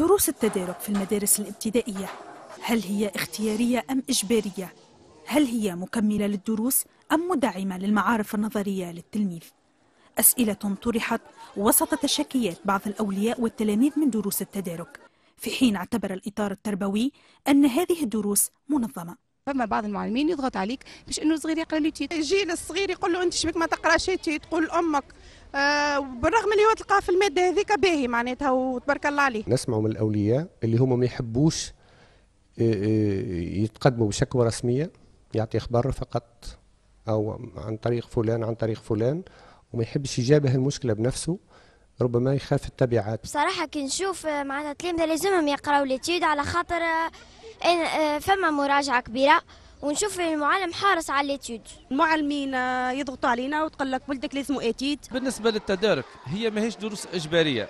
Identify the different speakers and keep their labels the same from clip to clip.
Speaker 1: دروس التدارك في المدارس الابتدائية هل هي اختيارية أم إجبارية؟ هل هي مكملة للدروس أم مدعمة للمعارف النظرية للتلميذ؟ أسئلة طرحت وسط تشكيات بعض الأولياء والتلاميذ من دروس التدارك في حين اعتبر الإطار التربوي أن هذه الدروس منظمة فما بعض المعلمين يضغط عليك باش انه الصغير يقرا لي تيت يجي الصغير يقول له انت شبيك ما تقراش تيت تقول امك آه، بالرغم اللي هو تلقاه في الماده هذيك باهي معناتها وتبارك الله عليه
Speaker 2: نسمعوا من الاولياء اللي هما ما يحبوش آه، آه، يتقدموا بشكوى رسميه يعطي خبر فقط او عن طريق فلان عن طريق فلان وما يحبش يجابه المشكله بنفسه ربما يخاف التبعات
Speaker 3: بصراحة كي نشوف معناتها التلامذة لازمهم يقراوا ليتيود على خاطر فما مراجعة كبيرة ونشوف المعلم حارس على الاتيود المعلمين يضغطوا علينا وتقول لك ولدك لازم اتيت بالنسبه للتدارك هي ماهيش دروس اجباريه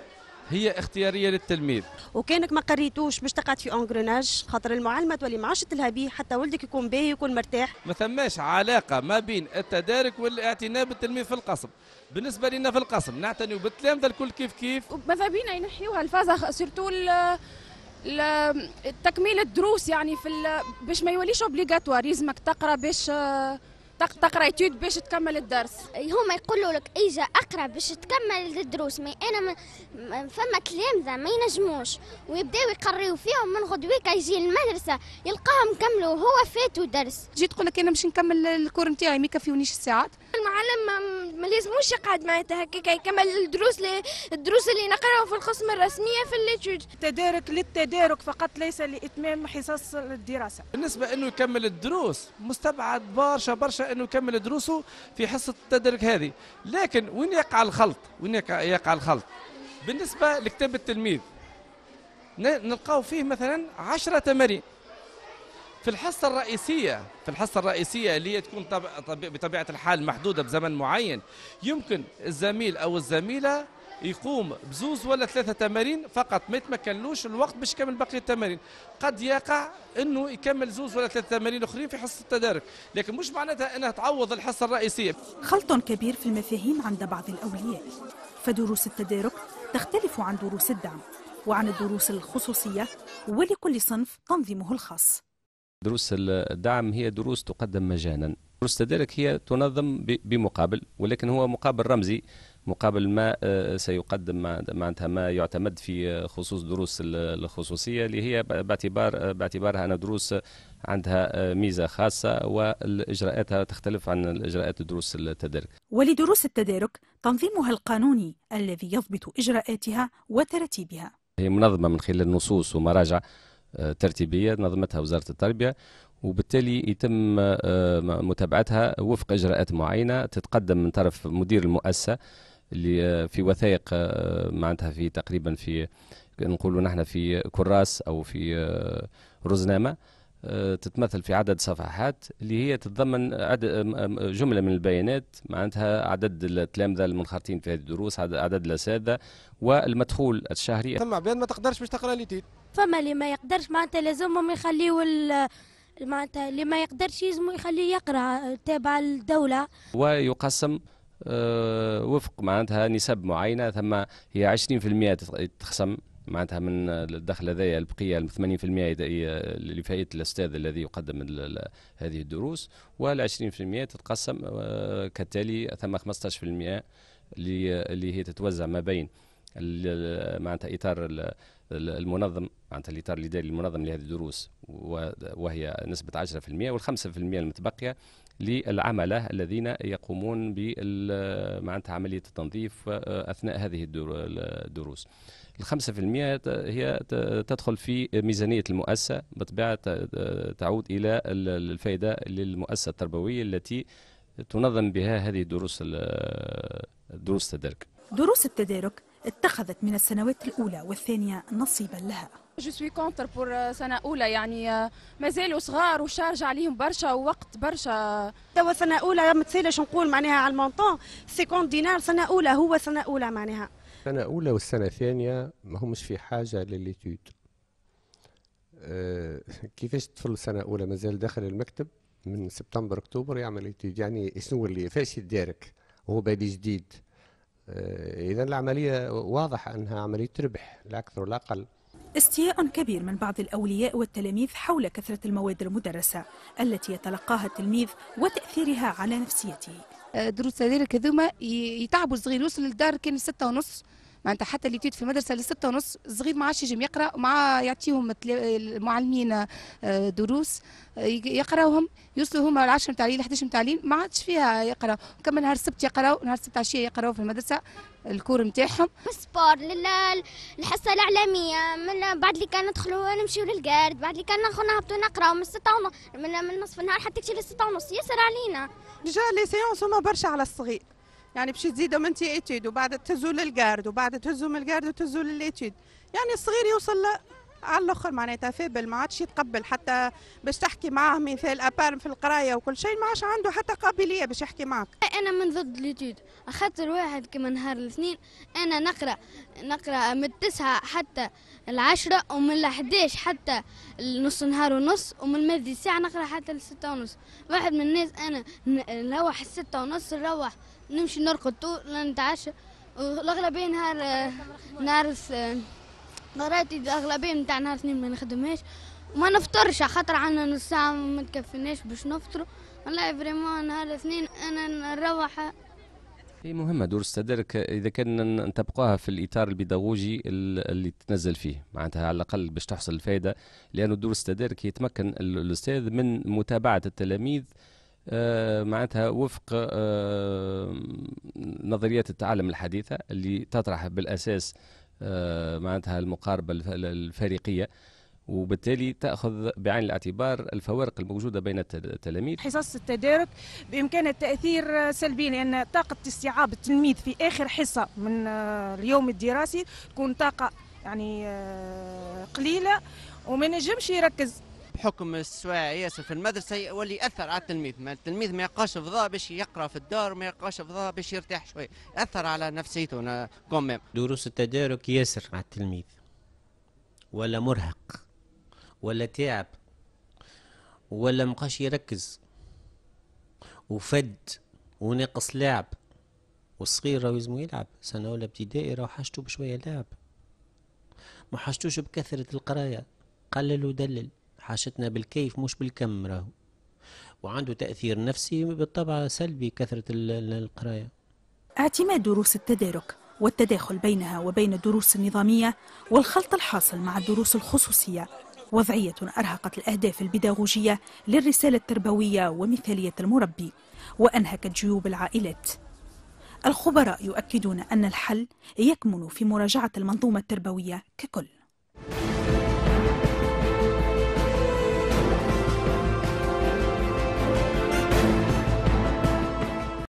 Speaker 3: هي اختياريه للتلميذ
Speaker 1: وكانك ما قريتوش باش تقعد في اونغريناج خاطر المعلمه تولي ما عادش تلها بيه حتى ولدك يكون باهي يكون مرتاح
Speaker 3: ما ثماش علاقه ما بين التدارك والاعتناء بالتلميذ في القسم بالنسبه لنا في القسم نعتني بالتلامذه الكل كيف كيف
Speaker 1: ماذا بينا ينحيوها الفازه سيرتو تكميل الدروس يعني في باش ما يوليش اوبليغاتوار لازمك تقرا باش تقرا ايتود باش تكمل الدرس هما يقولوا لك
Speaker 3: ايجا اقرا باش تكمل الدروس مي انا فما كلام ذا ما ينجموش ويبداو يقريو فيهم من غدويك يجي المدرسه يلقاهم كملوا هو فاتو درس تجي تقول لك انا مش نكمل الكور نتاعي ما يكفيونيش الساعات المعلم ما لازموش يقعد معناتها هكاك يكمل يعني الدروس الدروس اللي نقراها في القسم الرسميه في الليتود
Speaker 1: تدارك للتدارك فقط ليس لاتمام حصص الدراسه
Speaker 3: بالنسبه انه يكمل الدروس مستبعد برشا برشا انه يكمل دروسه في حصه التدارك هذه لكن وين يقع الخلط وين يقع الخلط بالنسبه لكتاب التلميذ نلقاو فيه مثلا 10 تمارين في الحصة الرئيسية في الحصة الرئيسية اللي هي تكون طب... طب... بطبيعة الحال محدودة بزمن معين يمكن الزميل أو الزميلة يقوم بزوز ولا ثلاثة تمارين فقط ما يتمكنلوش الوقت باش يكمل بقية التمارين قد يقع انه يكمل زوز ولا ثلاثة تمارين اخرين في حصة التدارك لكن مش معناتها انها تعوض الحصة الرئيسية خلط كبير في المفاهيم عند
Speaker 1: بعض الاولياء فدروس التدارك تختلف عن دروس الدعم وعن الدروس الخصوصية ولكل صنف تنظيمه الخاص
Speaker 2: دروس الدعم هي دروس تقدم مجانا دروس التدارك هي تنظم بمقابل ولكن هو مقابل رمزي مقابل ما آه، سيقدم معناتها ما يعتمد في آه، خصوص دروس الخصوصيه اللي هي باعتبار آه، باعتبارها ان دروس عندها ميزه خاصه واجراءاتها تختلف عن الاجراءات دروس التدارك.
Speaker 1: ولدروس التدارك تنظيمها القانوني الذي يضبط اجراءاتها وترتيبها.
Speaker 2: هي منظمه من خلال نصوص ومراجع ترتيبيه نظمتها وزاره التربيه وبالتالي يتم آه، متابعتها وفق اجراءات معينه تتقدم من طرف مدير المؤسسه اللي آه، في وثائق آه، معناتها في تقريبا في نقولوا نحن في كراس او في رزنامه آه، تتمثل في عدد صفحات اللي هي تتضمن جملة من البيانات معناتها عدد التلامذة المنخرطين في هذه الدروس عدد الأساتذة والمدخول الشهري ثم
Speaker 3: عباد ما تقدرش باش تقرا لي تيت فما اللي ما يقدرش معناتها لازمهم يخليوا معناتها اللي ما يقدرش يلزموا يخليه يقرا تابع الدولة
Speaker 2: ويقسم آه، وفق معناتها نسب معينة ثم هي 20% تخصم معناتها من الدخل هذايا البقيه 80% لفائده الاستاذ الذي يقدم هذه الدروس وال 20% تتقسم آه، كالتالي ثم 15% اللي هي تتوزع ما بين معناتها اطار المنظم معناتها الاطار اللي المنظم لهذه الدروس وهي نسبه 10% وال5% المتبقيه للعمله الذين يقومون ب معناتها عمليه التنظيف آه، اثناء هذه الدروس. ال5% هي تدخل في ميزانية المؤسسة بطبيعة تعود إلى الفائدة للمؤسسة التربوية التي تنظم بها هذه الدروس الدروس التدارك.
Speaker 1: دروس التدارك اتخذت من السنوات الأولى والثانية نصيبا لها جو سوي كونتر بور سنة أولى يعني آه، مازالوا صغار وشارج عليهم برشا ووقت برشا توا سنة أولى ما تسالش نقول معناها على المونطون سيكون دينار سنة أولى هو سنة أولى معناها
Speaker 2: سنه اولى والسنة الثانية ما همش في حاجة لليتود آه، كيفاش طفل سنة أولى مازال داخل المكتب من سبتمبر أكتوبر يعمل ليتود يعني شنو اللي فاش يدارك هو بادي جديد آه، إذا العملية واضح أنها عملية ربح لا أكثر ولا أقل
Speaker 1: استياء كبير من بعض الأولياء والتلاميذ حول كثرة المواد المدرسة التي يتلقاها التلميذ وتأثيرها على نفسيته آه، دروس هذه كذوما يتعبوا الصغير يوصل للدار كان ستة ونص معناتها حتى اللي في المدرسه لستة ونص الصغير ما عادش يجم يقرا مع يعطيهم المعلمين آه، دروس آه، يقراوهم يوصلوا هما 10 متاع الليل 11 متاع الليل ما عادش فيها يقرا كم نهار السبت يقراو نهار السبت عشيه يقراو في المدرسه الكور نتاعهم
Speaker 3: سبور للحصه الاعلاميه من بعد اللي كان ندخلوا نمشيو للقارد بعد اللي كان نهبطوا نقراو من ستة ونص من, نصف النهار حتى تجي للسته ونص ياسر علينا
Speaker 1: ديجا لي سيونس هما برشا على الصغير يعني باش من تي اتيد وبعد تهزوا للجارد وبعد تهزوا من الجارد وتهزوا للاتيد يعني الصغير يوصل على الاخر معناتها فابل ما عادش يتقبل حتى باش تحكي معاه مثال ابارم في
Speaker 3: القرايه وكل شيء ما عادش عنده حتى قابليه باش يحكي معك انا من ضد ليتود خاطر واحد كما نهار الاثنين انا نقرا نقرا من التسعه حتى العشرة ومن ال11 حتى النص نهار ونص ومن ماذي ساعة نقرا حتى لستة ونص واحد من الناس أنا نروح الستة ونص نروح نمشي نرقد طول نتعشى والأغلبية نهار نهار قرايتي الاغلبيه نتاع نهار اثنين ما نخدمهاش وما نفطرش خاطر عندنا نص ساعه ما تكفيناش باش نفطروا والله فريمون نهار اثنين انا نروح
Speaker 2: هي مهمه دور استدارك اذا كان نطبقوها في الاطار البيداغوجي اللي تنزل فيه معناتها على الاقل باش تحصل الفائده لانه دور استدارك يتمكن الاستاذ من متابعه التلاميذ آه معناتها وفق آه نظريات التعلم الحديثه اللي تطرح بالاساس آه، معناتها المقاربة الفريقية وبالتالي تاخذ بعين الاعتبار الفوارق الموجوده بين التلاميذ
Speaker 1: حصص التدارك بامكانها التاثير سلبي لان طاقه استيعاب التلميذ في اخر حصه من آه، اليوم الدراسي تكون طاقه يعني آه،
Speaker 3: قليله وما نجمش يركز بحكم السواعي ياسر في المدرسه يولي ياثر على التلميذ ما التلميذ ما يلقاش فضاء باش يقرا في الدار ما يلقاش فضاء باش يرتاح شويه اثر
Speaker 2: على نفسيته كوميم دروس التدارك ياسر على التلميذ ولا مرهق ولا تعب ولا بقاش يركز وفد وناقص لعب والصغير راهو يلزمو يلعب سنه ولا ابتدائي راهو حاجته بشويه لعب ما حاجتوش بكثره القرايه قلل ودلل حاشتنا بالكيف مش بالكم راهو وعنده تأثير نفسي بالطبع سلبي كثرة القراية
Speaker 1: اعتماد دروس التدارك والتداخل بينها وبين الدروس النظامية والخلط الحاصل مع الدروس الخصوصية وضعية أرهقت الأهداف البداغوجية للرسالة التربوية ومثالية المربي وأنهكت جيوب العائلات الخبراء يؤكدون أن الحل يكمن في مراجعة المنظومة التربوية ككل